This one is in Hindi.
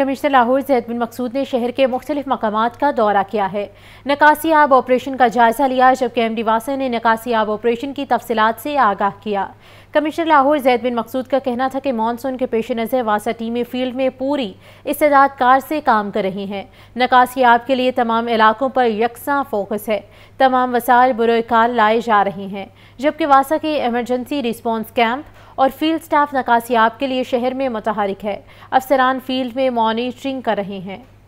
कमिश्नर लाहौर जैद बिन मकसूद ने शहर के मुख्तलिफ मकाम का दौरा किया है नकासी आब ऑपरेशन का जायजा लिया जबकि एम डी वासन ने नकासी आब ऑपरेशन की तफसलत से आगाह किया कमिश्नर लाहौर जैद बिन मकसूद का कहना था कि मानसून के पेश नज़र वासा टीमें फील्ड में पूरी इस्तेदाद कार से काम कर रही हैं नकाशियाब के लिए तमाम इलाकों पर यकसा फोकस है तमाम वसाइल बुरकाल लाए जा रहे हैं जबकि वासा के एमरजेंसी रिस्पॉन्स कैंप और फील्ड स्टाफ नकासियाब के लिए शहर में मुतहरक है अफसरान फील्ड में मॉनिटरिंग कर रहे हैं